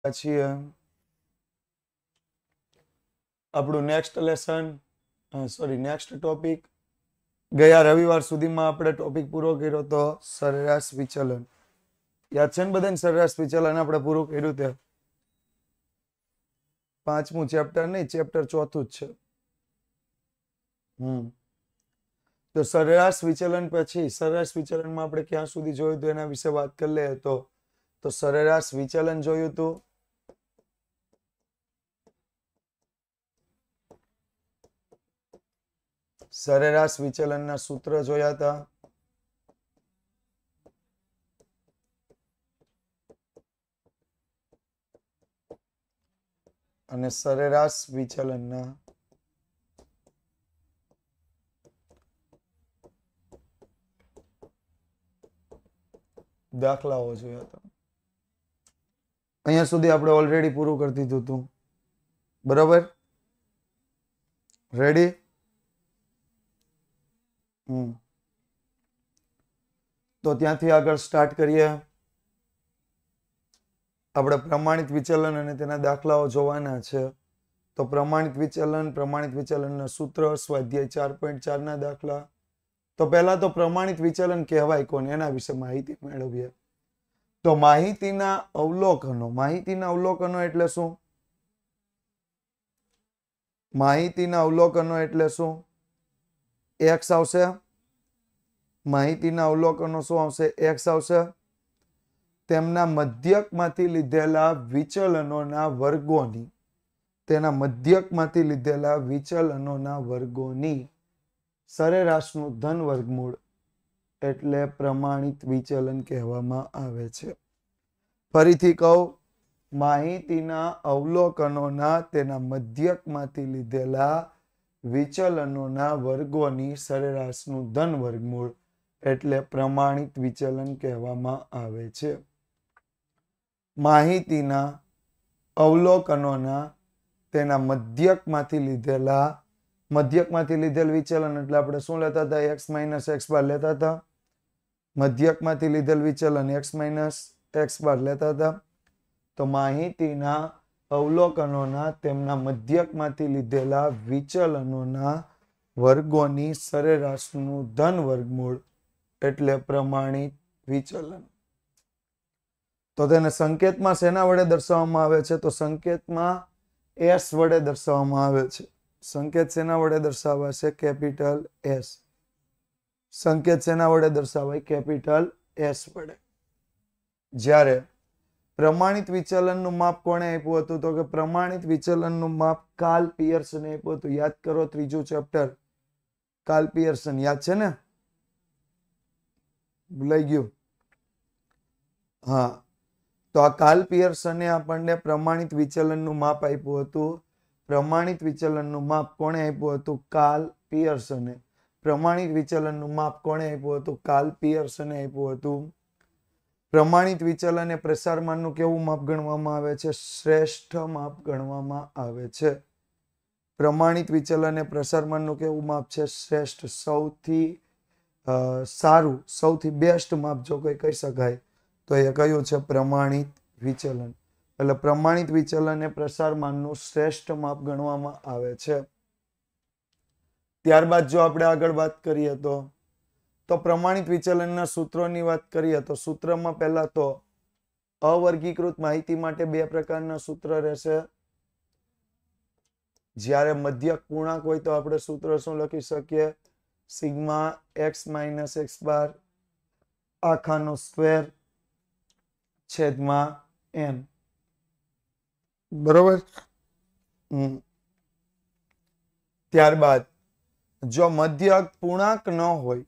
પછી આપણું next lesson sorry next topic ગયા રવિવાર સુધીમાં આપણે ટોપિક પૂરો કર્યો તો સરેરાશ વિચલન યાદ છે ને બધાને સરેરાશ વિચલન આપણે પૂરું કર્યું તે પાંચમું ચેપ્ટર નહીં ચેપ્ટર ચોથું જ છે હમ તો સરેરાશ વિચલન પછી સરેરાશ વિચલનમાં આપણે ક્યાં સુધી જોયું હતું એના વિશે વાત કરી લઈએ તો તો સરેરાશ વિચલન જોયું હતું સરેરાશ વિચલનના સૂત્ર જોયા હતા અને સરેરાશ વિચલનના દાખલાઓ જોયા હતા અહીંયા સુધી આપણે ઓલરેડી પૂરું કરી દીધું હતું બરાબર રેડી તો ત્યાંથી આગળ સ્ટાર્ટ કરીએ આપણે પ્રમાણિત વિચલન અને તેના દાખલાઓ જોવાના છે તો પ્રમાણિત વિચલન પ્રમાણિત વિચલનના સૂત્ર સ્વાધ્યાય ચાર પોઈન્ટ ચારના દાખલા તો પહેલા તો પ્રમાણિત વિચલન કહેવાય કોને એના વિશે માહિતી મેળવીએ તો માહિતીના અવલોકનો માહિતીના અવલોકનો એટલે શું માહિતીના અવલોકનો એટલે શું એક્સ આવશે માહિતીના અવલોકનો શું આવશે એક્સ આવશે તેમના મધ્યકમાંથી લીધેલા વિચલનોના વર્ગોની તેના મધ્યકમાંથી લીધેલા વિચલનોના વર્ગોની સરેરાશનું ધન વર્ગમૂળ એટલે પ્રમાણિત વિચલન કહેવામાં આવે છે ફરીથી કહું માહિતીના અવલોકનોના તેના મધ્યકમાંથી લીધેલા વિચલનોના વર્ગોની સરેરાશનું ધન વર્ગમૂળ એટલે પ્રમાણિત વિચલન કહેવામાં આવે છે માહિતીના અવલોકનોના તેના મધ્યકમાંથી લીધેલા મધ્યકમાંથી લીધેલ વિચલન એટલે આપણે શું લેતા હતા એક્સ માઇનસ એક્સ બાર લેતા હતા મધ્યકમાંથી લીધેલ વિચલન એક્સ માઇનસ એક્સ બાર લેતા હતા તો માહિતીના અવલોકનોના તેમના મધ્યકમાંથી લીધેલા વિચલનોના વર્ગોની સરેરાશનું ધન વર્ગમૂળ એટલે પ્રમાણિત વિચલન તો તેને સંકેતમાં સેના વડે દર્શાવવામાં આવે છે તો સંકેતમાં એસ વડે દર્શાવવામાં આવે છે સંકેત સેના વડે દર્શાવાય છે કેપિટલ એસ સંકેત સેના વડે દર્શાવાય કેપિટલ એસ વડે જ્યારે પ્રમાણિત વિચલનનું માપ કોને આપ્યું હતું તો કે પ્રમાણિત વિચલનનું માપ કાલ પિયર્સને આપ્યું હતું યાદ કરો ત્રીજું ચેપ્ટર કાલ પિયર્સન યાદ છે ને ભૂલાઈ ગયું હા તો આ કાલ પિયર્સને આપણને પ્રમાણિત વિચલનનું માપ આપ્યું હતું પ્રમાણિત વિચલનનું માપ કોણે આપ્યું હતું કાલ પિયર્સને પ્રમાણિત વિચલનનું માપ કોણે આપ્યું હતું કાલ પિયર્સને આપ્યું હતું પ્રમાણિત વિચલન અને પ્રસારમાનનું કેવું માપ ગણવામાં આવે છે શ્રેષ્ઠ માપ ગણવામાં આવે છે પ્રમાણિત વિચલન અને પ્રસારમાનનું કેવું માપ છે શ્રેષ્ઠ સૌથી સારું સૌથી બેસ્ટ માપ જો કોઈ કહી શકાય તો એ કયું છે પ્રમાણિત વિચલન એટલે પ્રમાણિત વિચલન અને પ્રસારમાનનું શ્રેષ્ઠ માપ ગણવામાં આવે છે ત્યારબાદ જો આપણે આગળ વાત કરીએ તો તો પ્રમાણિત વિચલનના સૂત્રોની વાત કરીએ તો સૂત્રમાં પહેલા તો અવર્ગીકૃત માહિતી માટે બે પ્રકારના સૂત્ર રહેશે જ્યારે મધ્યક પૂર્ણાંક હોય તો આપણે સૂત્ર શું લખી શકીએ sigma X minus X bar આખાનો સ્ક્વેર છેદમાં એન બરોબર ત્યારબાદ જો મધ્યક પૂર્ણાંક ન હોય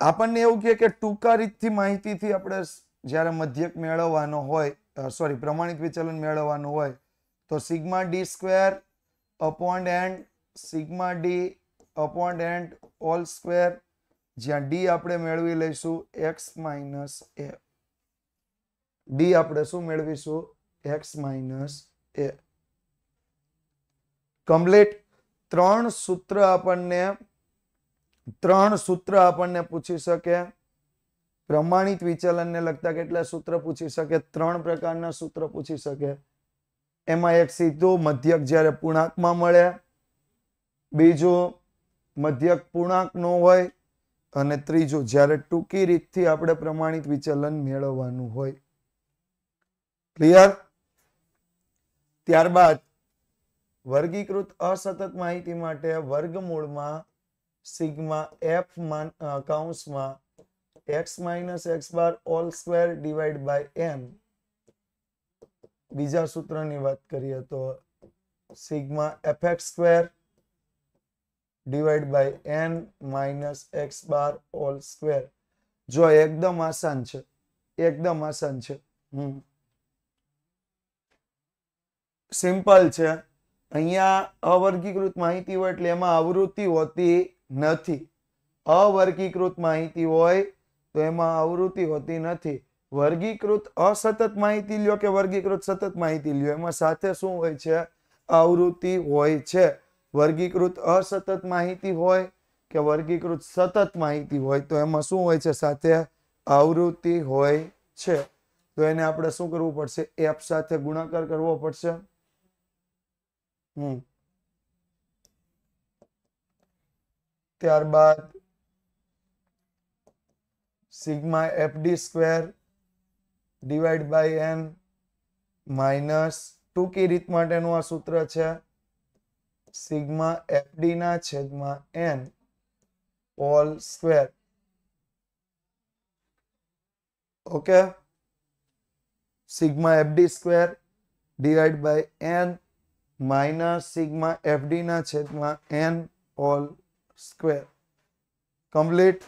આપણને એવું કહે કે ટૂંકા રીતથી માહિતીથી આપણે જ્યારે મધ્યક મેળવવાનો હોય સોરી પ્રમાણિક વિચલન મેળવવાનું હોય તો sigma D square upon N sigma D upon N whole square જ્યાં ડી આપણે મેળવી લઈશું એક્સ માઇનસ એ ડી આપણે શું મેળવીશું એક્સ માઇનસ એ કમ્પ્લીટ ત્રણ સૂત્ર આપણને ત્રણ સૂત્ર આપણને પૂછી શકે પ્રમાણિત વિચલન ને લગતા કેટલા સૂત્ર પૂછી શકે ત્રણ પ્રકારના સૂત્ર પૂછી શકે એમાં એક સીધું મધ્યક જ્યારે પૂર્ણાંકમાં મળે બીજું મધ્યક પૂર્ણાંક નો હોય અને ત્રીજું જ્યારે ટૂંકી રીતથી આપણે પ્રમાણિત વિચલન મેળવવાનું હોય ક્લિયર ત્યારબાદ વર્ગીકૃત અસતત માહિતી માટે વર્ગમૂળમાં સિગ્મા એફ કાઉન્સમાં X minus X bar all square divide by M બીજા સૂત્રની વાત કરીએ તો sigma F X square divide by N minus X bar all square જો એકદમ આસાન છે એકદમ આસાન છે હમ સિમ્પલ છે અહીંયા અવર્ગીકૃત માહિતી હોય એટલે એમાં આવૃત્તિ હોતી નથી અવર્ગીકૃત માહિતી હોય તો એમાં આવૃત્તિ હોતી નથી વર્ગીકૃત અસતત માહિતી લ્યો કે વર્ગીકૃત સતત માહિતી લ્યો એમાં સાથે શું હોય છે આવૃત્તિ હોય છે વર્ગીકૃત અસતત માહિતી હોય કે વર્ગીકૃત સતત માહિતી હોય તો એમાં શું હોય છે સાથે આવૃત્તિ હોય છે તો એને આપણે શું કરવું પડશે એપ સાથે ગુણાકાર કરવો પડશે હમ ત્યારબાદ sigma F D square divide by N minus ટૂંકી રીત માટેનું આ સૂત્ર છે સિગ્મા એફ ડીના છેદમાં N whole square okay sigma F D square divide by N minus sigma F ડીના છેદમાં N whole square complete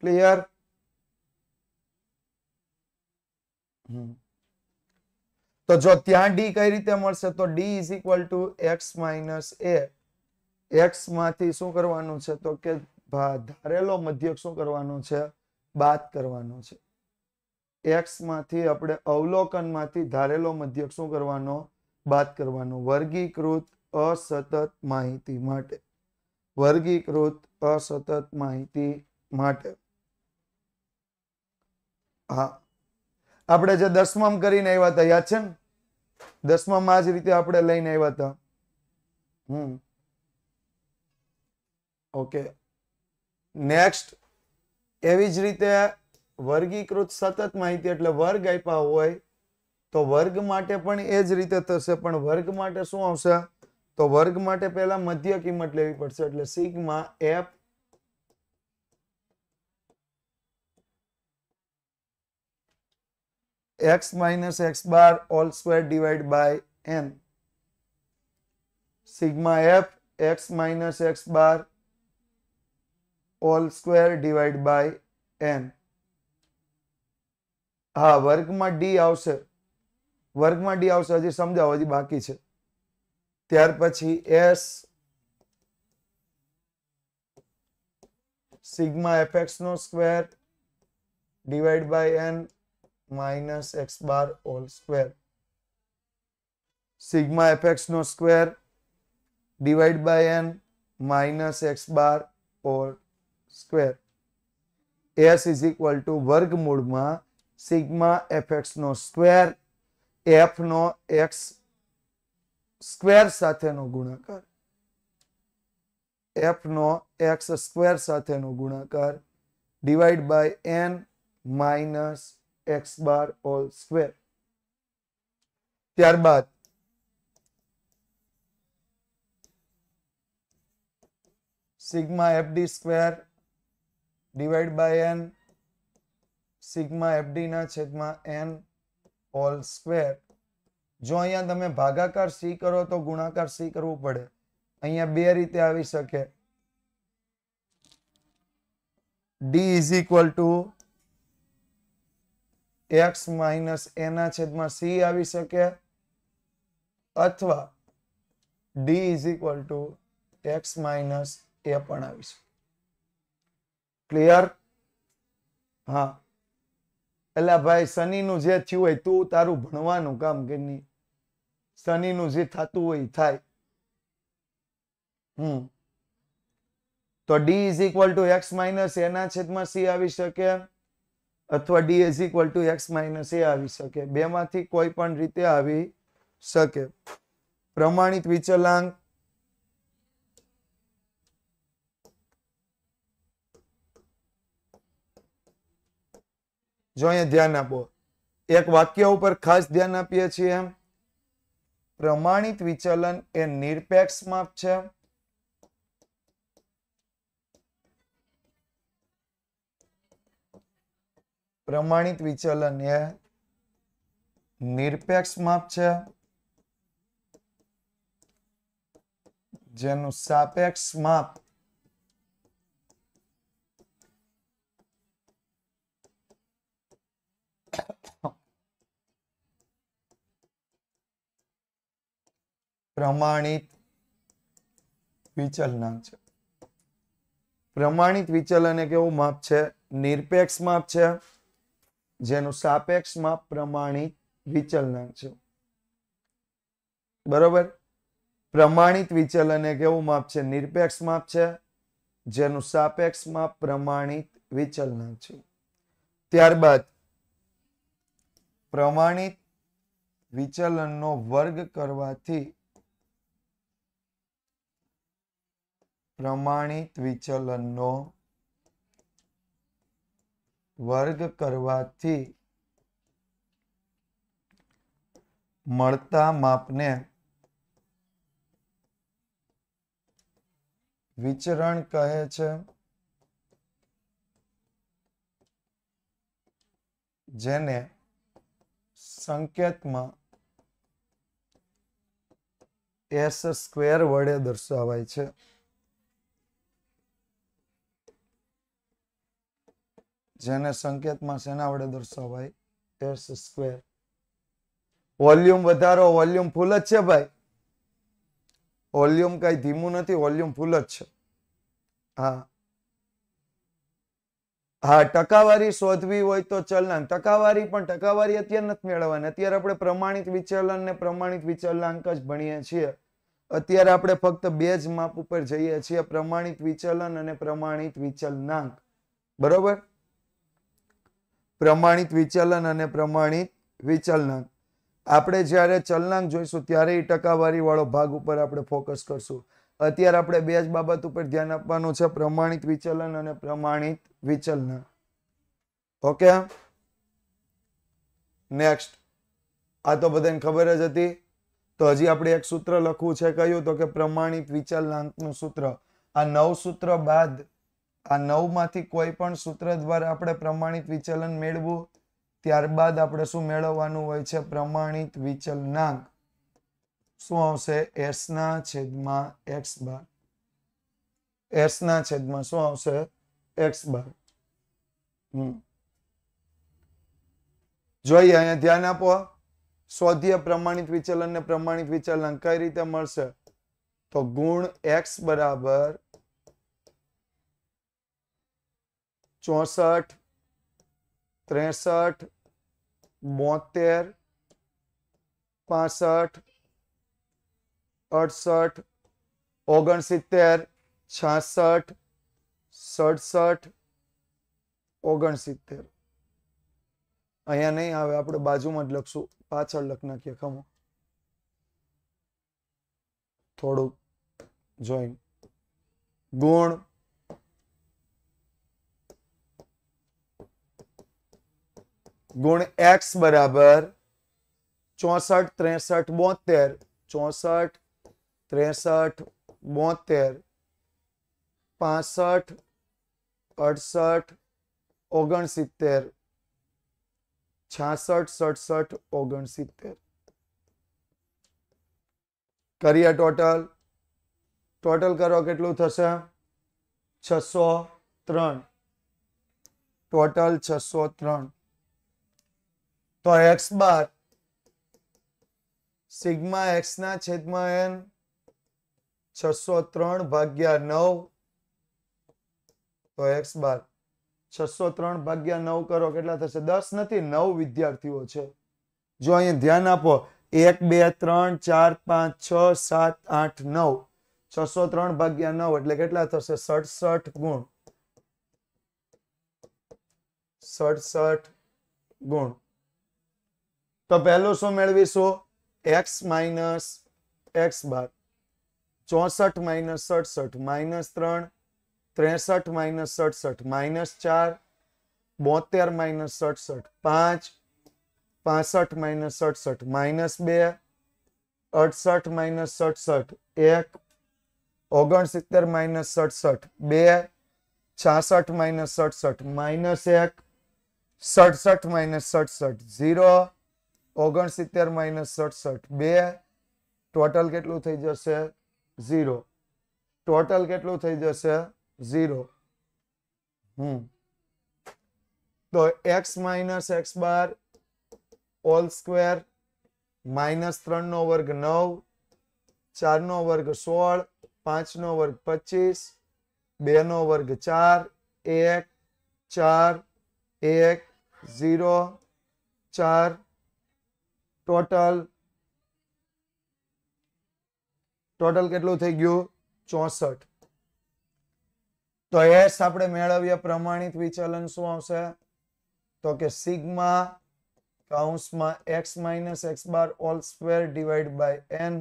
clear તો જો ત્યાં ડી કઈ રીતે મળશે તો D is equal to X minus A X માંથી શું કરવાનું છે તો કે ધારેલો મધ્યક શું કરવાનો છે બાદ કરવાનો છે એક્સ માંથી આપણે અવલોકનમાંથી ધારેલો મધ્યક શું કરવાનો બાદ કરવાનો વર્ગીકૃત અસતત માહિતી માટે વર્ગીકૃત અસતત માહિતી માટે હા આપણે જે દસમામ કરીને આવ્યા હતા યાદ છે ને દસમામાં જ રીતે આપણે લઈને આવ્યા હતા હમ ઓકે નેક્સ્ટ એવી જ રીતે વર્ગીકૃત સતત માહિતી એટલે વર્ગ આપ્યા હોય તો વર્ગ માટે પણ એ જ રીતે થશે પણ વર્ગ માટે શું આવશે તો વર્ગ માટે પહેલા મધ્ય કિંમત લેવી પડશે એટલે sigma F X minus X bar all square divide by N sigma F X minus X bar all square divide by N હા વર્ગમાં ડી આવશે વર્ગમાં ડી આવશે હજી સમજાવો હજી બાકી છે ત્યાર પછી એસ સિગ્મા એફ નો square divide by N minus X bar all square sigma F નો square divide by N minus X bar all square S is equal to વર્ગમૂળમાં સિગ્મા એફ એક્સનો સ્ક્વેર એફનો એક્સ સ્ક્વેર સાથેનો ગુણાકાર એફનો X square સાથેનો ગુણાકાર divide by N minus X bar all square ત્યારબાદ sigma F D square divide by N sigma ના છેદમાં એન ઓલ સ્ક્વેર જો અહીંયા તમે ભાગાકાર સી કરો તો ગુણાકાર સી કરવું પડે અહીંયા બે રીતે આવી શકે D is equal to X minus એના છેદમાં સી આવી શકે અથવા D is equal to X minus A પણ આવી શકે ક્લિયર હા એટલે ભાઈ શનિનું જે થયું હોય તું તારું ભણવાનું કામ કે નહીં શનિનું જે થતું હોય થાય હમ તો D is equal to X minus એના છેદમાં સી આવી શકે અથવા D is equal to X minus A આવી શકે બેમાંથી કોઈ પણ રીતે આવી શકે પ્રમાણિત વિચલાંક જો અહીંયા ધ્યાન આપો એક વાક્ય ઉપર ખાસ ધ્યાન આપીએ છીએ એમ પ્રમાણિત વિચલન એ નિરપેક્ષ માપ છે પ્રમાણિત વિચલન એ નિરપેક્ષ માપ છે જેનું સાપેક્ષ માપ પ્રમાણિત વિચલનાંક છે પ્રમાણિત વિચલન એ કેવું માપ છે નિરપેક્ષ માપ છે જેનું સાપેક્ષ માપ પ્રમાણિત વિચલનાંક છે બરોબર પ્રમાણિત વિચલન એ કેવું માપ છે નિરપેક્ષ માપ છે જેનું સાપેક્ષ માપ પ્રમાણિત વિચલનાંક છે ત્યારબાદ પ્રમાણિત વિચલનનો વર્ગ કરવાથી પ્રમાણિત વિચલનનો વર્ગ કરવાથી મળતા માપને વિચરણ કહે છે જેને સંકેતમાં એસ સ્ક્વેર વડે દર્શાવાય છે જેને સંકેતમાં શેના વડે દર્શાવાય એસ સ્ક્વેર વોલ્યુમ વધારો વોલ્યુમ ફૂલ જ છે ભાઈ વોલ્યુમ કઈ ધીમું નથી વોલ્યુમ ફૂલ જ છે હા હા ટકાવારી શોધવી હોય તો ચલનાંક ટકાવારી પણ ટકાવારી અત્યારે નથી મેળવવાની અત્યારે આપણે પ્રમાણિત વિચલન ને પ્રમાણિત વિચલનાંક જ ભણીએ છીએ અત્યારે આપણે ફક્ત બે જ માપ ઉપર જઈએ છીએ પ્રમાણિત વિચલન અને પ્રમાણિત વિચલનાંક બરોબર પ્રમાણિત વિચલન અને પ્રમાણિત વિચલનાંક આપણે જ્યારે ચલનાંક જોઈશું ત્યારે એ ટકાવારીવાળો ભાગ ઉપર આપણે ફોકસ કરશું અત્યારે આપણે બે જ બાબત ઉપર ધ્યાન આપવાનું છે પ્રમાણિત વિચલન અને પ્રમાણિત વિચલનાંક ઓકે નેક્સ્ટ આ તો બધાને ખબર જ હતી તો હજી આપણે એક સૂત્ર લખવું છે કહ્યું તો કે પ્રમાણિત વિચલનાંકનું સૂત્ર આ નવ સૂત્ર બાદ આ નવમાંથી કોઈ પણ સૂત્ર દ્વારા આપણે પ્રમાણિત વિચલન મેળવવું ત્યારબાદ આપણે શું મેળવવાનું હોય છે પ્રમાણિત વિચલનાંક શું આવશે એસના છેદમાં એક્સ બાર એસના છેદમાં શું આવશે એક્સ બાર જોઈએ અહીંયા ધ્યાન આપો શોધીય પ્રમાણિત વિચલન ને પ્રમાણિત વિચલન કઈ રીતે મળશે તો ગુણ એક્સ બરાબર 64 63 71 65 68 69 66 67 69 અહીંયા નહી આવે આપણે बाजूમાં જ લખશું પાછળ લખના કે ખમો થોડું જોઈન ગુણ गुण एक्स बराबर चौसठ तिरसठ बोतेर चौसठ तिरसठ बहत्तर पांसठ अड़सठ ओगन सित्तेर छठ सड़सठ ओगन सित्तेर करिए टोटल टोटल करो के थे छसो टोटल छसो त्रन તો એક્સ બાર સિગ્મા એક્સ ના છેદમાં એન છસો ત્રણ ભાગ્યા નવ તો એક્સ બાર છસો ત્રણ ભાગ્યા નવ કરો કેટલા થશે દસ નથી નવ વિદ્યાર્થીઓ છે જો અહીંયા ધ્યાન આપો એક બે ત્રણ ચાર પાંચ છ સાત આઠ નવ છસો ત્રણ ભાગ્યા નવ એટલે કેટલા થશે સડસઠ ગુણ સડસઠ ગુણ तो पहले शो मेड़ीशो एक्स माइनस एक्स बार चौसठ माइनस सड़सठ माइनस त्रन तेसठ माइनस सड़सठ माइनस चार बोतेर माइनस सड़सठ पांच पांसठ माइनस सड़सठ माइनस बे अड़सठ माइनस सड़सठ एक ओग सीतेर माइनस सड़सठ बे छठ माइनस सड़सठ माइनस एक सड़सठ माइनस सड़सठ जीरो ઓગણસિત્તેર માઇનસ સડસઠ બે ટોટલ કેટલું થઈ જશે ઝીરો ટોટલ કેટલું થઈ જશે ઝીરો હમ તો X minus X bar all square minus ત્રણનો વર્ગ નવ ચારનો વર્ગ સોળ પાંચનો વર્ગ પચીસ બેનો વર્ગ ચાર એક ચાર એક ઝીરો ચાર ટોટલ ટોટલ કેટલું થઈ ગયું ચોસઠ તો એસ આપણે મેળવીએ પ્રમાણિત વિચલન શું આવશે તો કે સિગ્મા કાઉન્સમાં X minus X bar all square divide by N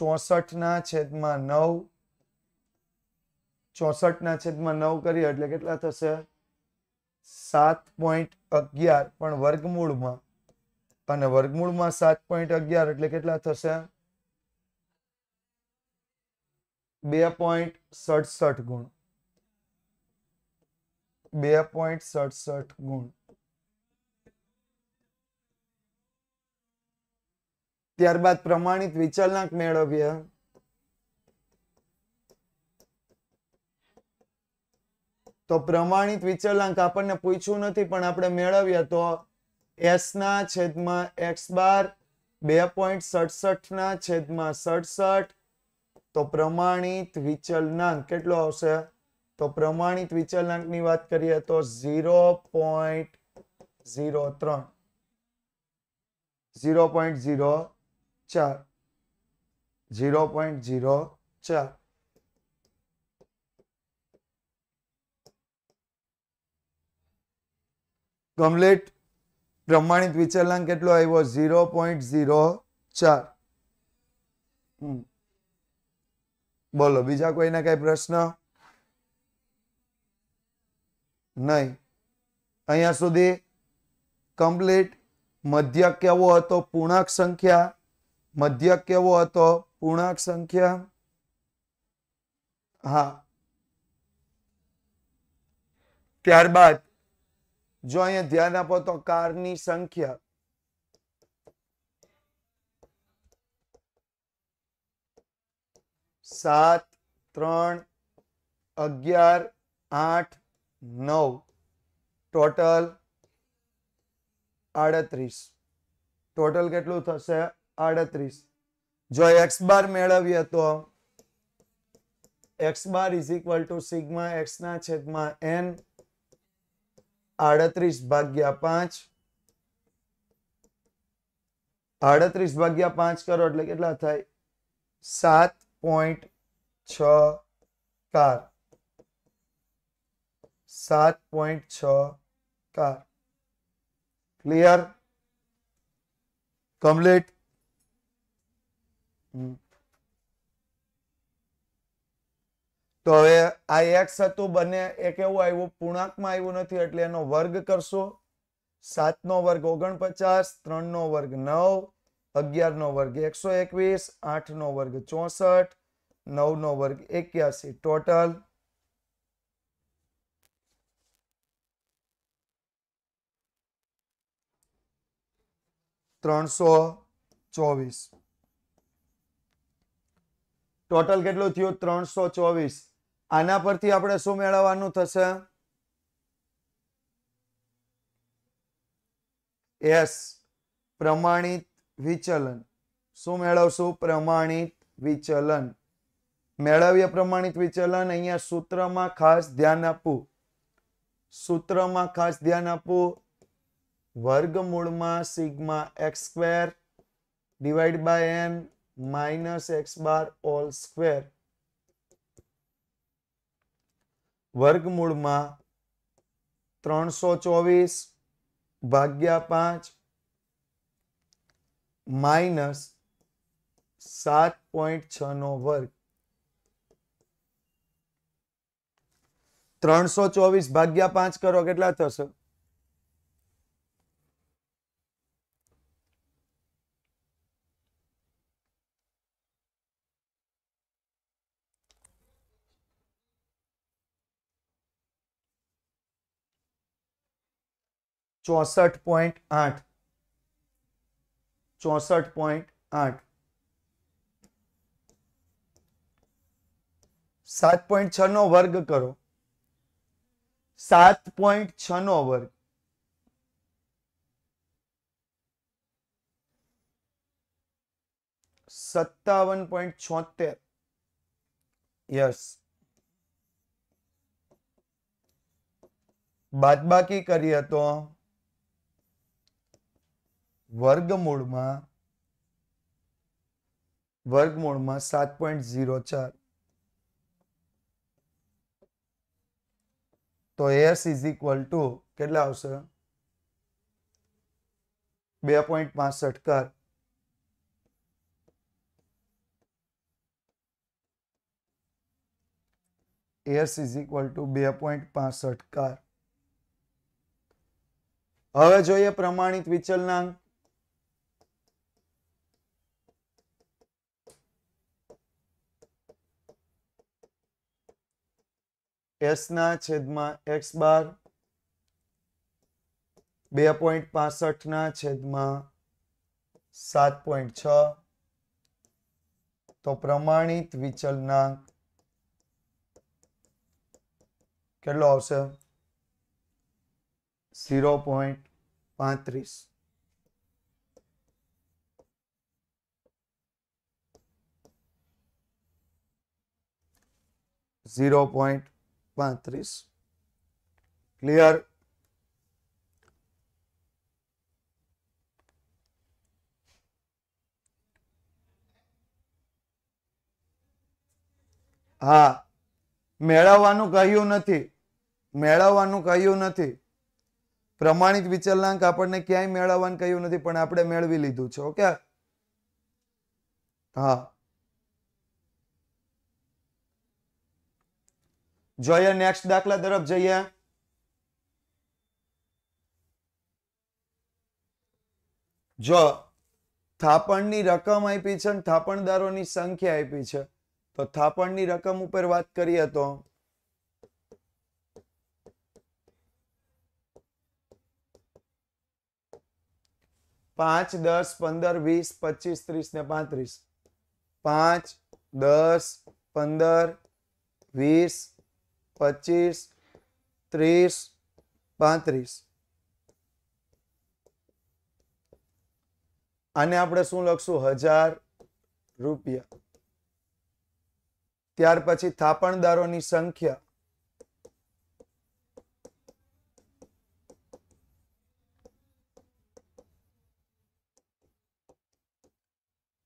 ચોસઠના છેદમાં નવ ચોસઠના છેદમાં નવ કરીએ એટલે કેટલા થશે સાત પોઈન્ટ અગિયાર પણ વર્ગમૂળમાં અને વર્ગમૂળમાં સાત પોઈન્ટ અગિયાર એટલે કેટલા થશે બે પોઈન્ટ સડસઠ ગુણ બે પોઈન્ટ સડસઠ ગુણ ત્યારબાદ પ્રમાણિત વિચલનાક મેળવ્યા તો પ્રમાણિત વિચલાંક આપણને પૂછ્યું નથી પણ આપણે મેળવ્યા તો એસના છેદમાં એક્સ બાર બે પોઈન્ટ સડસઠના છેદમાં સડસઠ તો પ્રમાણિત વિચલનાંક કેટલો આવશે તો પ્રમાણિત વિચલનાંકની વાત કરીએ તો ઝીરો પોઈન્ટ ઝીરો ત્રણ ઝીરો પોઈન્ટ ઝીરો ચાર ઝીરો પોઈન્ટ ઝીરો ચાર કમલેટ પ્રમાણિત વિચલનાંક કેટલો આવ્યો ઝીરો પોઈન્ટ ઝીરો ચાર બોલો બીજા કોઈને કઈ પ્રશ્ન નહીં અહીંયા સુધી કમ્પ્લીટ મધ્યક કેવો હતો પૂર્ણાંક સંખ્યા મધ્યક કેવો હતો પૂર્ણાંક સંખ્યા હા ત્યારબાદ જો અહીંયા ધ્યાન આપો તો કારની સંખ્યા સાત ત્રણ અગિયાર આઠ નવ ટોટલ આડત્રીસ ટોટલ કેટલું થશે આડત્રીસ જો એક્સ બાર મેળવીએ તો X bar is equal to sigma એક્સના છેદમાં એન 38/5 38/5 करो એટલે કેટલા થાય 7.64 7.64 ક્લિયર કમ્પ્લીટ તો હવે આ એક્સ હતું બંને એ કેવું આવ્યું પૂર્ણાંકમાં આવ્યું નથી એટલે એનો વર્ગ કરશો સાત નો વર્ગ ઓગણપચાસ ત્રણનો વર્ગ નવ અગિયાર નો વર્ગ એકસો એકવીસ આઠ નો વર્ગ ચોસઠ નવનો વર્ગ એક્યાસી ટોટલ ત્રણસો ચોવીસ ટોટલ કેટલું થયું ત્રણસો ચોવીસ આના પરથી આપણે શું મેળવવાનું થશે એસ પ્રમાણિત વિચલન શું મેળવશું પ્રમાણિત વિચલન મેળવીએ પ્રમાણિત વિચલન અહીંયા સૂત્રમાં ખાસ ધ્યાન આપવું સૂત્રમાં ખાસ ધ્યાન આપવું વર્ગમૂળમાં sigma X square divide by N minus X bar all square વર્ગમૂળમાં ત્રણસો ચોવીસ ભાગ્યા પાંચ માઇનસ સાત પોઈન્ટ છ નો વર્ગ ત્રણસો ચોવીસ ભાગ્યા પાંચ કરો કેટલા થશે चौसठ पॉइंट आठ चौसठ पॉइंट आठ सात पॉइंट छ नो वर्ग करो सात पॉइंट छ नो वर्ग सत्तावन पॉइंट छोतेर यस बाद बाकी करिए तो વર્ગમૂળમાં વર્ગમૂળમાં સાત પોઈન્ટ ઝીરો ચાર તો એસ ઇઝ ઇક્વલ ટુ કેટલા આવશે બે પોઈન્ટ પાસઠ કાર એસ ઇઝ ઇક્વલ ટુ બે પોઈન્ટ પાસઠ કાર હવે જોઈએ પ્રમાણિત વિચલનાંક એસના છેદમાં એક્સ બાર બે પોઈન્ટ પાસઠના છેદમાં સાત પોઈન્ટ છ તો પ્રમાણિત વિચલનાંક કેટલો આવશે ઝીરો પોઈન્ટ પાંત્રીસ ઝીરો પોઈન્ટ પાંત્રીસ ક્લિયર હા મેળવવાનું કહ્યું નથી મેળવવાનું કહ્યું નથી પ્રમાણિત વિચલનાંક આપણને ક્યાંય મેળવવાનું કહ્યું નથી પણ આપણે મેળવી લીધું છે ઓકે હા જોઈએ નેક્સ્ટ દાખલા તરફ જઈએ જો થાપણની રકમ આપી છે થાપણદારોની સંખ્યા આપી છે તો થાપણની રકમ ઉપર વાત કરીએ તો પાંચ દસ પંદર વીસ પચીસ ત્રીસ ને પાંત્રીસ પાંચ દસ પંદર વીસ પચીસ ત્રીસ પાંત્રીસ આને આપણે શું લખશું હજાર રૂપિયા ત્યાર પછી થાપણદારોની સંખ્યા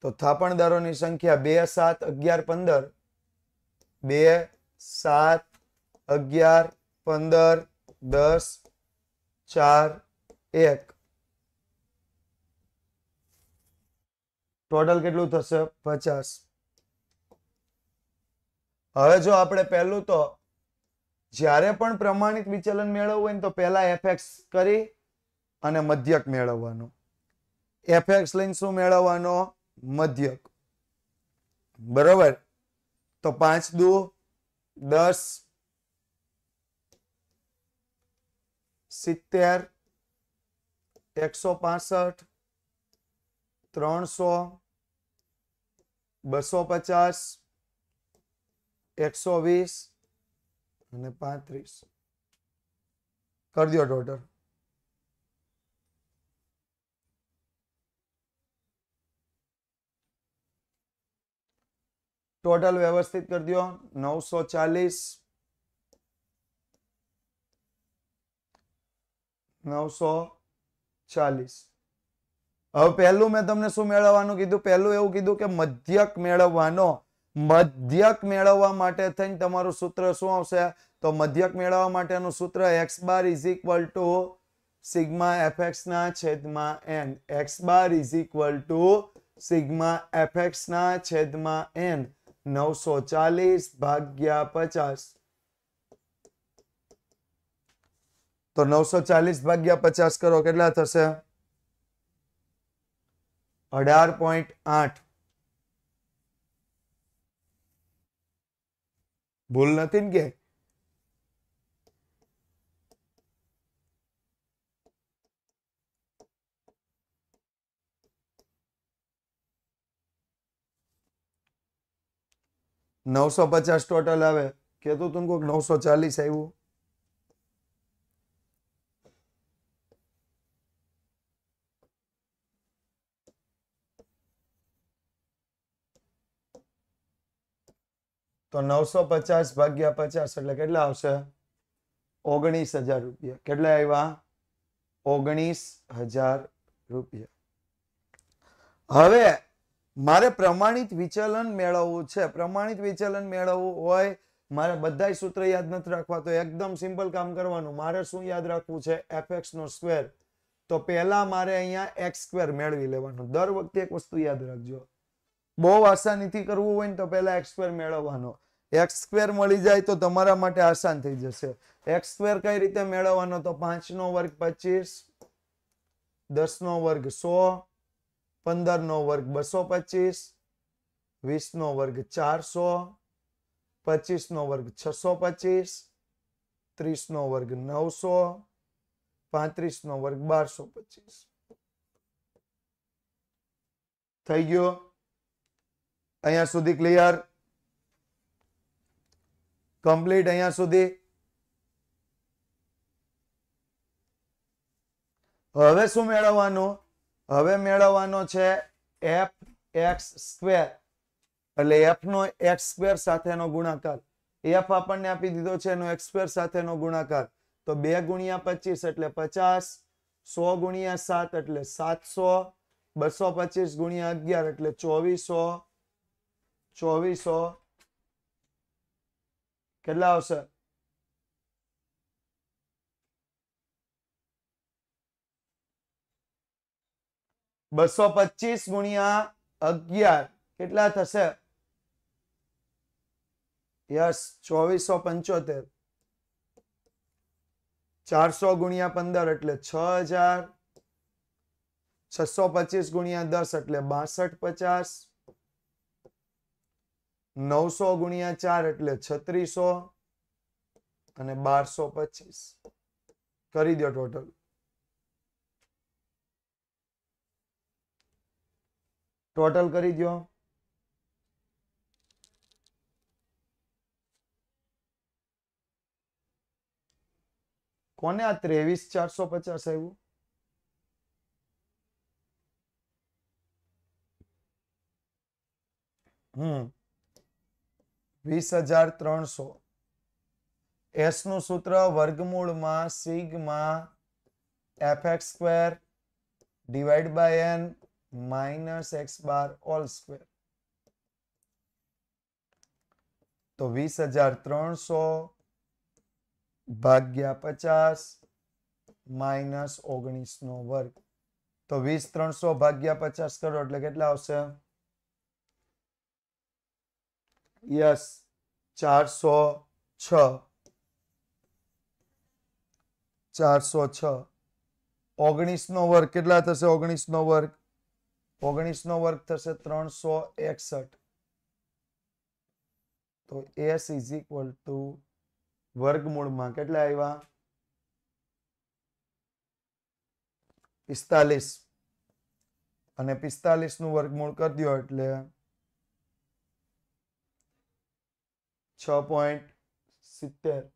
તો થાપણદારોની સંખ્યા બે સાત અગિયાર પંદર બે સાત અગિયાર પંદર દસ ચાર એક ટોટલ કેટલું થશે પચાસ હવે જો આપણે પહેલું તો જ્યારે પણ પ્રમાણિત વિચલન મેળવવું હોય તો પહેલા એફએક્સ કરી અને મધ્યક મેળવવાનો એફએક્સ લઈને શું મેળવવાનો મધ્યક બરોબર તો પાંચ દુ દસ સિત્તેર એકસો પાસઠ ત્રણસો બસો પચાસ એકસો વીસ અને પાંત્રીસ કરી દો ટોટલ ટોટલ વ્યવસ્થિત કરી દો નવસો ચાલીસ નવસો ચાલીસ હવે પહેલું મેં તમને શું મેળવવાનું કીધું પહેલું એવું કીધું કે મધ્યક મેળવવાનો મધ્યક મેળવવા માટે થઈને તમારું સૂત્ર શું આવશે તો મધ્યક મેળવવા માટેનું સૂત્ર X bar is equal to sigma ના છેદમાં N X bar is equal to sigma એફએક્સના છેદમાં એન નવસો ચાલીસ ભાગ્યા પચાસ તો નવસો ચાલીસ ભાગ્યા પચાસ કરો કેટલા થશે અઢાર પોઈન્ટ આઠ ભૂલ નથી ને કે નવસો પચાસ ટોટલ આવે કહેતું તું કોઈક નવસો ચાલીસ આવ્યું તો નવસો પચાસ ભાગ્યા પચાસ એટલે કેટલા આવશે ઓગણીસ હજાર રૂપિયા કેટલા આવ્યા ઓગણીસ હજાર રૂપિયા હવે મારે પ્રમાણિત વિચલન મેળવવું છે પ્રમાણિત વિચલન મેળવવું હોય મારે બધા સૂત્ર યાદ નથી રાખવા તો એકદમ સિમ્પલ કામ કરવાનું મારે શું યાદ રાખવું છે એફ નો સ્ક્વેર તો પહેલા મારે અહીંયા એક્સ સ્ક્વેર મેળવી લેવાનું દર વખતે એક વસ્તુ યાદ રાખજો બહુ આસાનીથી કરવું હોય ને તો પહેલા એક્સ સ્ક્વેર મેળવવાનો એક્સ સ્ક્વેર મળી જાય તો તમારા માટે આસાન થઈ જશે એક્સ સ્ક્વેર કઈ રીતે મેળવવાનો તો પાંચ નો વર્ગ પચીસ દસ નો વર્ગ સો પંદર નો વર્ગ બસો પચીસ વીસ નો વર્ગ ચારસો પચીસ નો વર્ગ છસો પચીસ ત્રીસ નો વર્ગ નવસો પાંત્રીસ નો વર્ગ બારસો પચીસ થઈ ગયો અહીંયા સુધી ક્લિયર કમ્પ્લીટ અહીંયા સુધી હવે શું મેળવવાનું હવે મેળવવાનો છે એફ એક્સ સ્ક્વેર એટલે એફનો એક્સ સ્કવેર સાથેનો ગુણાકાર એફ આપણને આપી દીધો છે એનો એક્સ સ્ક્વેર સાથેનો ગુણાકાર તો બે ગુણ્યા પચીસ એટલે પચાસ સો ગુણ્યા સાત એટલે સાતસો બસો પચીસ ગુણ્યા અગિયાર એટલે ચોવીસો ચોવીસો કેટલા હશે 225 * 11 કેટલા થશે યસ 2475 400 * 15 એટલે 6000 625 * 10 એટલે 6250 નવસો ગુણ્યા ચાર એટલે છત્રીસો અને બારસો પચીસ કરી દો ટોટલ ટોટલ કરી દો કોને આ ત્રેવીસ ચારસો પચાસ આવ્યું હમ વીસ હજાર ત્રણસો એસ નું સૂત્ર વર્ગમૂળમાં sigma F X square divide by N minus X bar all square તો વીસ હજાર ત્રણસો ભાગ્યા પચાસ માઇનસ નો વર્ગ તો વીસ ત્રણસો ભાગ્યા પચાસ કરો એટલે કેટલા આવશે યસ ચારસો છ ચારસો છ ઓગણીસનો વર્ગ કેટલા થશે ઓગણીસનો વર્ગ ઓગણીસનો વર્ગ થશે ત્રણસો એકસઠ તો એસ ઇઝ ઇક્વલ ટુ વર્ગમૂળમાં કેટલા આવ્યા પિસ્તાલીસ અને પિસ્તાલીસનું વર્ગમૂળ કરી દો એટલે છ પોઈન્ટ સિત્તેર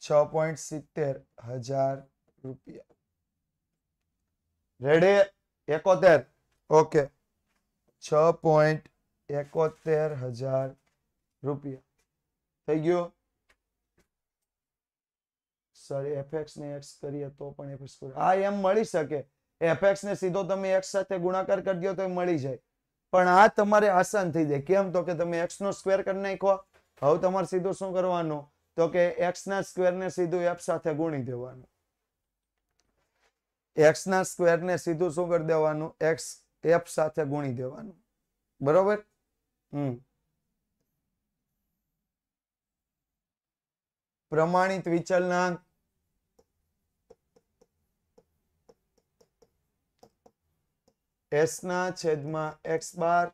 છ પોઈન્ટ સિત્તેર હજાર રૂપિયા રેડી એકોતેર ઓકે છ પોઈન્ટ એકોતેર હજાર રૂપિયા થઈ ગયો સોરી એફએક્સ ને એક્સ કરીએ તો પણ એફએક્સ આ એમ મળી શકે એફએક્સ ને સીધો તમે એક્સ સાથે ગુણાકાર કરી દો તો મળી જાય પણ આ તમારે આસાન થઈ જાય કેમ તો કે તમે એક્સ નો સ્કવેર કરી નાખો હવે તમારે સીધું શું કરવાનું તો કે એક્સ ના સ્ક્વેર ને સીધું એફ સાથે ગુણી દેવાનું એક્સ ના સ્ક્વેર ને સીધું શું કરી દેવાનું એક્સ એફ સાથે ગુણી દેવાનું બરોબર હમ પ્રમાણિત વિચલનાંક એસના છેદમાં એક્સ બાર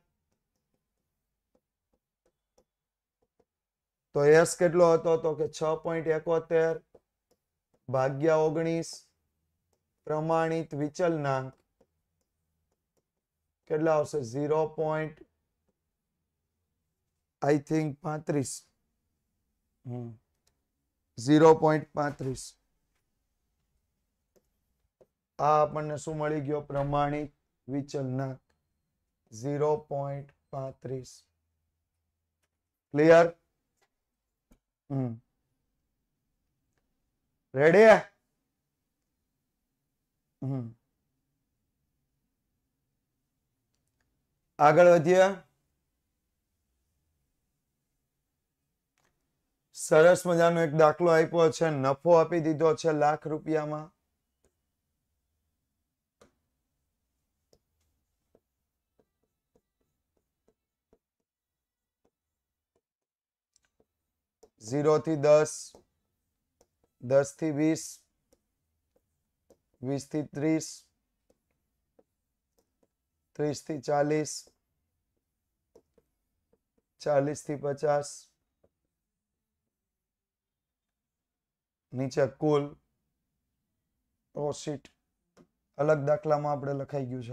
તો એસ કેટલો હતો તો કે છ પોઈન્ટ એકોતેર ભાગ્યા ઓગણીસ પ્રમાણિત વિચલનાંક કેટલા આવશે ઝીરો પોઈન્ટ આઈ થિંક પાંત્રીસ ઝીરો પોઈન્ટ પાંત્રીસ આ આપણને શું મળી ગયો પ્રમાણિત વિચલનાંક ઝીરો પોઈન્ટ પાંત્રીસ ક્લિયર હમ રેડી આગળ વધીએ સરસ મજાનો એક દાખલો આપ્યો છે નફો આપી દીધો છે લાખ રૂપિયામાં ઝીરો થી દસ દસ થી વીસ વીસ થી ત્રીસ ત્રીસ થી ચાલીસ ચાલીસ થી પચાસ નીચે કુલ ઓ અલગ દાખલામાં આપણે લખાઈ ગયું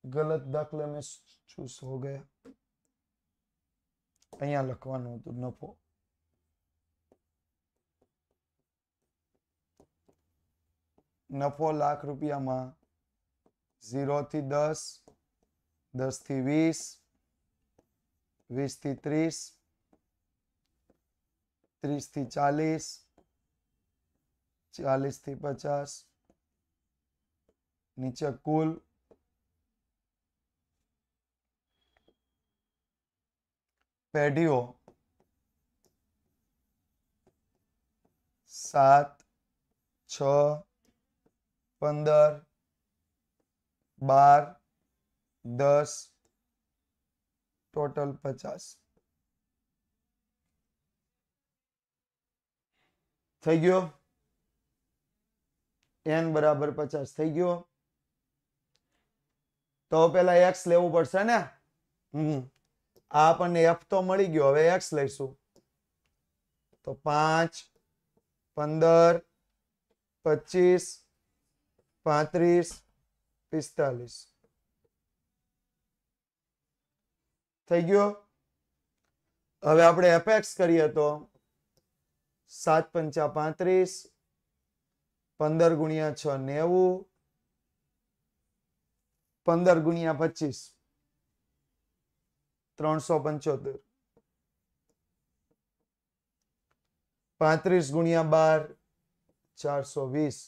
છે ગલત दाखले में चूस हो गया અહીંયા લખવાનું હતું નફો નફો લાખ રૂપિયામાં 0 થી 10 10 થી 20 20 થી 30 30 થી 40 40 થી 50 નીચે કુલ पैडियो 7 6 15 12 10 टोटल 50 થઈ ગયો n = 50 થઈ ગયો તો પહેલા x લેવું પડશે ને હ આ આપણને એફ તો મળી ગયો હવે એક્સ લઈશું તો પાંચ પંદર પચીસ પાંત્રીસ પિસ્તાલીસ થઈ ગયો હવે આપણે એપેક્સ કરીએ તો સાત પંચા પાંત્રીસ પંદર ગુણ્યા છ નેવું પંદર ગુણ્યા પચીસ ત્રણસો પંચોતેર પાંત્રીસ ગુણ્યા બાર ચારસો વીસ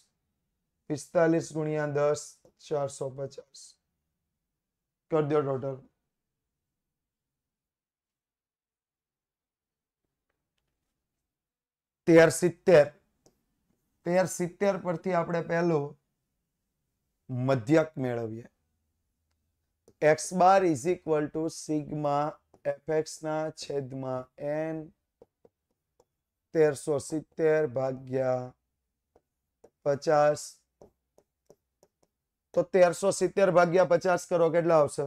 પિસ્તાલીસ ગુણ્યા દસ ચારસો પચાસ કરી દો ટોટલ તેર સિત્તેર તેર સિત્તેર પરથી આપણે પહેલું મધ્યક મેળવીએ X bar is equal to sigma એફએક્સના છેદમાં એન તેરસો સિત્તેર ભાગ્યા પચાસ તો તેરસો સિત્તેર ભાગ્યા પચાસ કરો કેટલા આવશે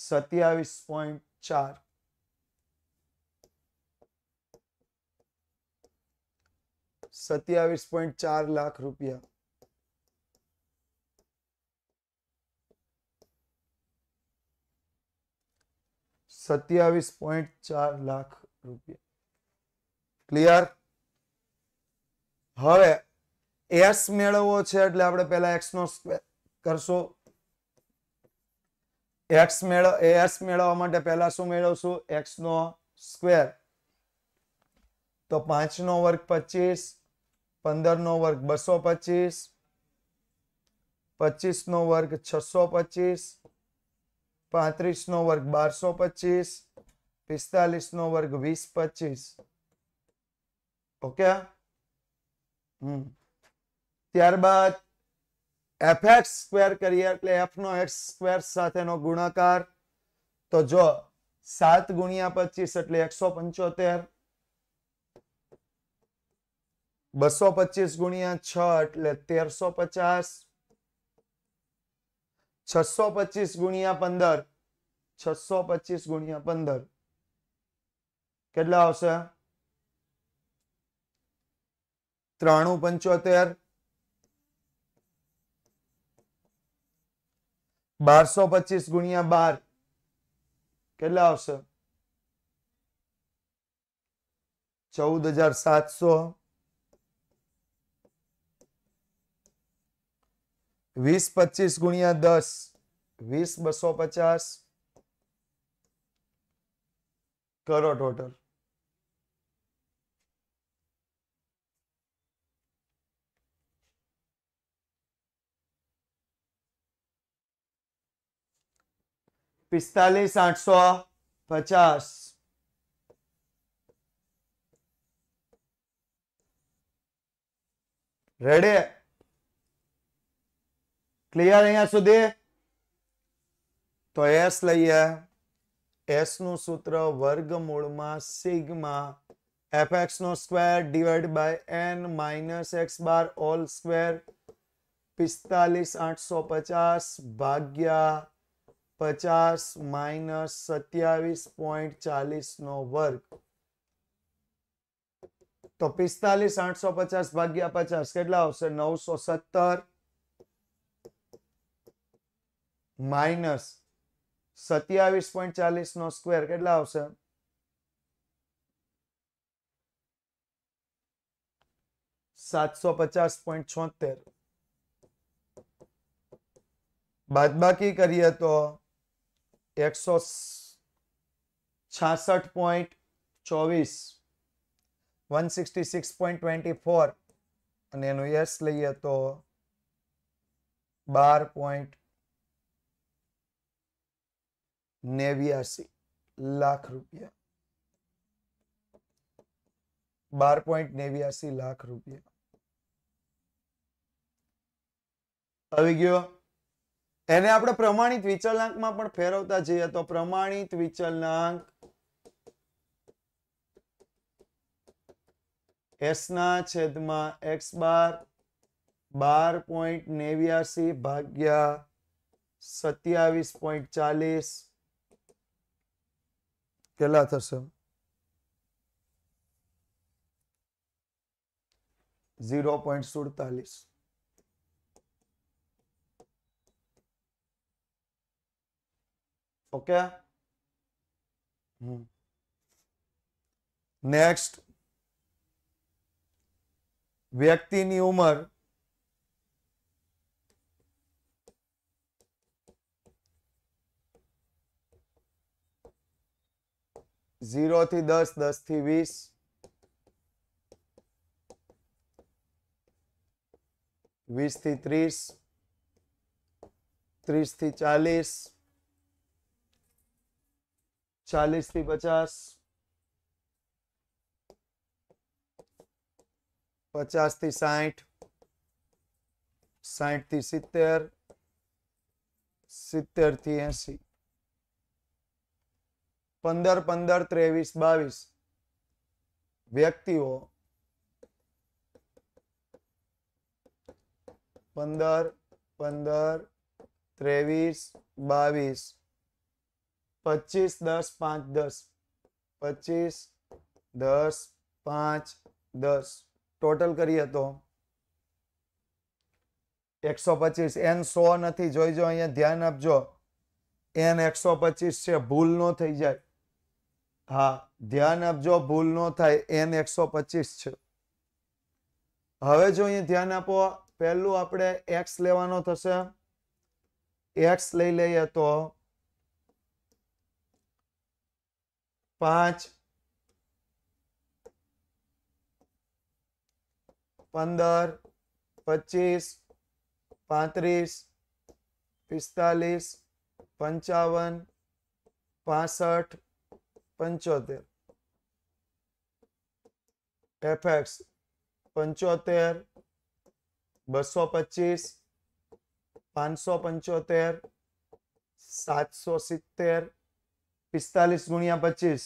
સત્યાવીસ પોઈન્ટ ચાર સત્યાવીસ પોઈન્ટ ચાર લાખ રૂપિયા સત્યાવીસ પોઈન્ટ ચાર લાખ રૂપિયા ક્લિયર હવે એસ મેળવવો છે એટલે આપણે પહેલા એક્સ નો કરશો એક્સ મેળવ એસ મેળવવા માટે પહેલા શું મેળવશું એક્સ નો સ્કવેર તો પાંચ નો વર્ગ પચીસ પંદર નો વર્ગ બસો પચીસ પચીસ નો વર્ગ છસો પચીસ 35 નો વર્ગ 1225 45 નો વર્ગ 2025 ઓકે હમ ત્યારબાદ fx સ્ક્વેર કરિયર એટલે f નો x સ્ક્વેર સાથેનો ગુણાકાર તો જો 7 * 25 એટલે 175 225 * 6 એટલે 1350 છસો પચીસ ગુણ્યા પંદર છસો પચીસ ગુણ્યા પંદર કેટલા આવશે ત્રાણું પંચોતેર બારસો પચીસ ગુણ્યા બાર કેટલા આવશે ચૌદ હજાર સાતસો વીસ પચીસ ગુણ્યા દસ વીસ બસો પચાસ કરો ટોટલ પિસ્તાલીસ આઠસો પચાસ રેડે ક્લિયર અહીંયા સુધી તો એસ લઈએ એસ નું સૂત્ર વર્ગમૂળમાં સિગમા એફ એક્સ નો square divide by N minus X bar all square પિસ્તાલીસ આઠસો પચાસ ભાગ્યા પચાસ માઇનસ સત્યાવીસ પોઈન્ટ ચાલીસ નો વર્ગ તો પિસ્તાલીસ આઠસો પચાસ ભાગ્યા પચાસ કેટલા આવશે નવસો સત્તર માઇનસ સત્યાવીસ પોઈન્ટ ચાલીસ નો સ્ક્વેર કેટલા આવશે સાતસો પચાસ પોઈન્ટ છોતેર બાદબાકી કરીએ તો એકસો છાસઠ પોઈન્ટ ચોવીસ one sixty six point twenty four અને એનું યસ લઈએ તો બાર પોઈન્ટ નેવ્યાસી લાખ રૂપિયા બાર પોઈન્ટ નેવ્યાસી લાખ રૂપિયા આવી ગયો એને આપણે પ્રમાણિત વિચલાંકમાં પણ ફેરવતા જઈએ તો પ્રમાણિત વિચલાંક એસ ના છેદમાં એક્સ બાર બાર પોઈન્ટ નેવ્યાસી ભાગ્યા સત્યાવીસ પોઈન્ટ ચાલીસ કેટલા થશે ઝીરો પોઈન્ટ સુડતાલીસ ઓકે નેક્સ્ટ વ્યક્તિની ઉંમર 0 થી 10 10 થી 20 20 થી 30 30 થી 40 40 થી 50 50 થી 60 60 થી 70 70 થી 80 પંદર પંદર ત્રેવીસ બાવીસ વ્યક્તિઓ પંદર પંદર ત્રેવીસ બાવીસ પચીસ દસ પાંચ દસ પચીસ દસ પાંચ દસ ટોટલ કરીએ તો એકસો પચીસ એન સો નથી જોઈજો અહીંયા ધ્યાન આપજો એન એકસો પચીસ છે ભૂલ ન થઈ જાય હા ધ્યાન આપજો ભૂલ નો થાય એન એકસો પચીસ છે હવે જો અહીં ધ્યાન આપો પહેલું આપણે એક્સ લેવાનો થશે એક્સ લઈ લઈએ તો પાંચ પંદર પચીસ પાંત્રીસ પિસ્તાલીસ પંચાવન પાસઠ પંચોતેર એફ પંચોતેર બસો પચીસ પાંચસો પંચોતેર સાતસો સિત્તેર પિસ્તાલીસ ગુણ્યા પચીસ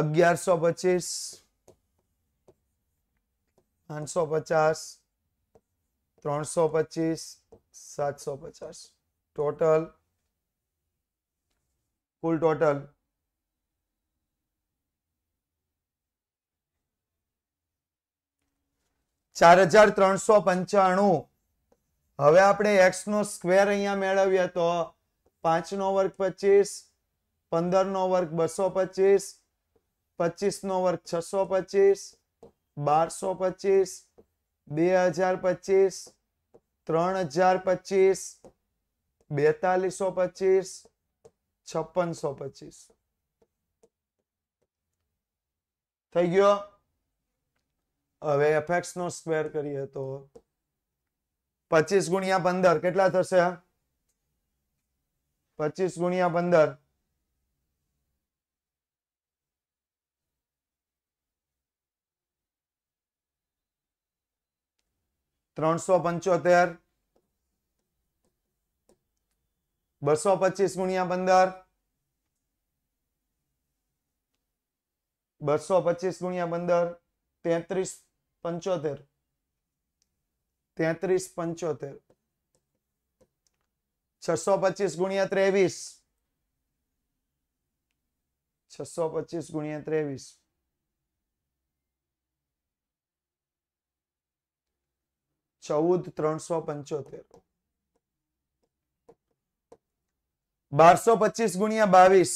અગિયારસો પચીસ પાંચસો પચાસ ત્રણસો પચીસ સાતસો પચાસ ટોટલ કુલ ટોટલ ચાર હજાર ત્રણસો પંચાણું હવે આપણે એક્સ નો સ્ક્વેર અહીંયા મેળવીએ તો પાંચ નો વર્ગ પચીસ પંદર નો વર્ગ બસો પચીસ પચીસ નો વર્ગ છસો પચીસ બારસો પચીસ બે હજાર પચીસ ત્રણ હજાર પચીસ બેતાલીસો પચીસ છપ્પનસો પચીસ થઈ ગયો હવે એફેક્સ નો સ્ક્વેર કરીએ તો પચીસ ગુણ્યા પંદર કેટલા થશે પચીસ ગુણ્યા પંદર त्रो पंचोतेर बसो पचीस गुणिया पंदर बसो पचीस गुणिया पंदर तेतरीस पंचोतेर तेतरीस पंचोतेर छसो पचीस गुणिया तेवीस छसो पचीस गुणिया तेवीस चौदह त्रो पंचोतेर बार सौ पच्चीस गुणिया बीस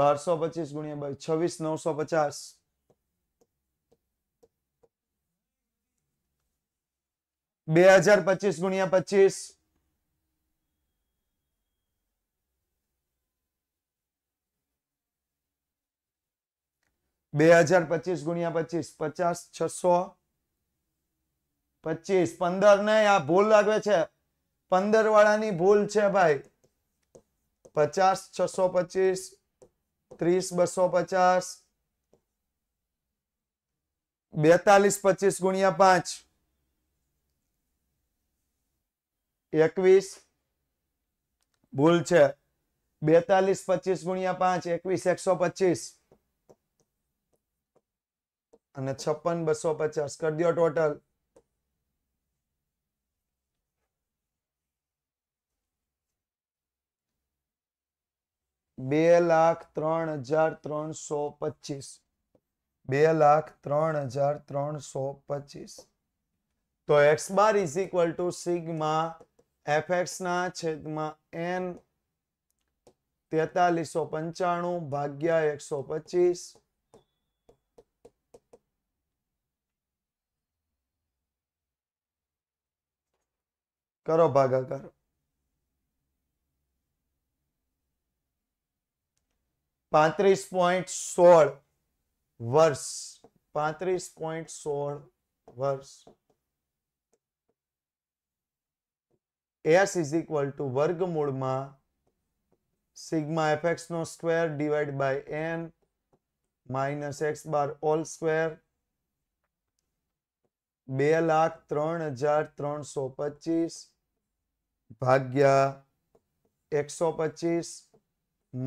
बार सौ पच्चीस गुणिया छवीस नौ सौ पचास बे हजार पच्चीस गुणिया पचीस हजार पचीस गुणिया पचीस पचास छसो पचीस पंदर नहीं आ भूल लगे पंदर वाला भूल है भाई पचास छसो पचीस तीस बसो पचास बेतालीस पचीस गुणिया पांच एक भूल है बेतालीस पच्चीस गुणिया पांच एक सौ पचीस અને છપ્પન બસો પચાસ કરી દો ટોટલ બે લાખ ત્રણ હજાર ત્રણસો પચીસ બે લાખ ત્રણ હજાર ત્રણસો પચીસ તો X bar is equal to X ના છેદમાં એન તેતાલીસો પંચાણું ભાગ્યા એકસો પચીસ કરો ભાગાકાર પાંત્રીસ પોઈન્ટ સોળ વર્ષ પાંત્રીસ પોઈન્ટ સોળ વર્ષ એસ ઇઝ ઇક્વલ ટુ વર્ગમૂળમાં સિગ્મા એફ નો square divide by N minus X bar all square બે લાખ ત્રણ હજાર ત્રણસો પચીસ ભાગ્યા એકસો પચીસ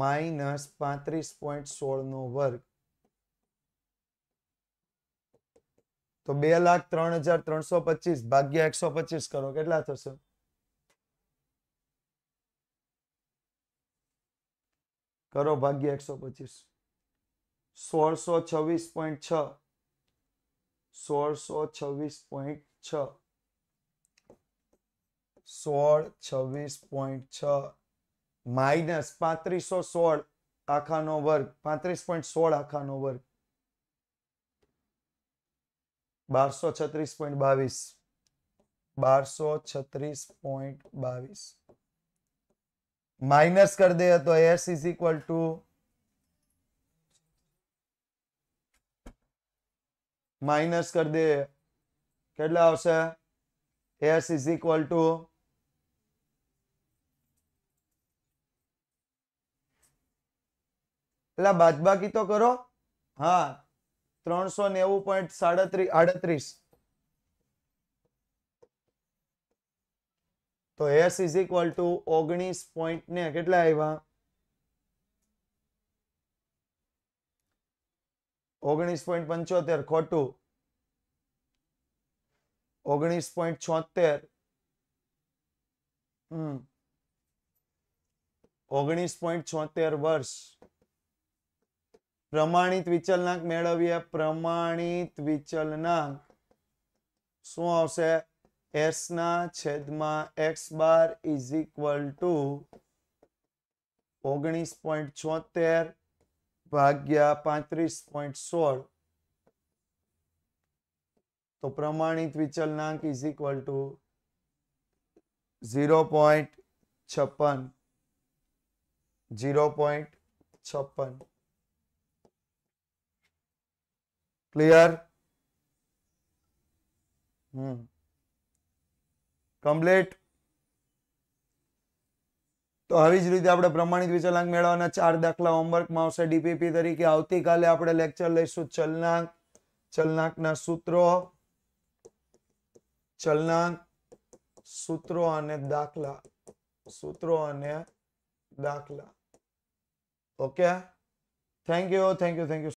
માઇનસ પાંત્રીસ પોઈન્ટ નો વર્ગ તો બે લાખ ત્રણ હજાર ત્રણસો પચીસ ભાગ્યા એકસો પચીસ કરો કેટલા થશે કરો ભાગ્ય એકસો પચીસ સોળસો છવ્વીસ પોઈન્ટ છ સોળસો છવ્વીસ પોઈન્ટ છ सोल छवीस पॉइंट छ माइनस पात्रो सोल आखा नो वर्ग पात्रीस पॉइंट सोल आखा नो वर्ग माइनस कर दे तो S is equal to minus कर दे के एस इज इक्वल टू એટલે બાદબાકી તો કરો હા ત્રણસો નેવું પોઈન્ટ સાડત્રીસ આડત્રીસ તો એસ ઇઝ ઇક્વલ ટુ ઓગણીસ પોઈન્ટ ને કેટલા આવ્યા ઓગણીસ પોઈન્ટ પંચોતેર ખોટું ઓગણીસ પોઈન્ટ છોતેર હમ ઓગણીસ પોઈન્ટ છોતેર વર્ષ प्रमाणित विचलनाक मेड़ीए प्रमाणित विचलनांक शु आसद में X bar is equal to ओगनीस पॉइंट छोतेर भाग्या पीस पॉइंट सोल तो प्रमाणित विचलनाक is equal to zero point छप्पन जीरो पॉइंट छप्पन ક્લિયર હમ કમ્પ્લીટ તો આવી જ રીતે આપણે પ્રમાણિત વિચલાંક મેળવવાના ચાર દાખલા હોમવર્કમાં આવશે ડીપીપી તરીકે આવતીકાલે આપણે લેક્ચર લઈશું ચલનાંક ચલનાંકના સૂત્રો ચલનાંક સૂત્રો અને દાખલા સૂત્રો અને દાખલા okay thank you thank you thank you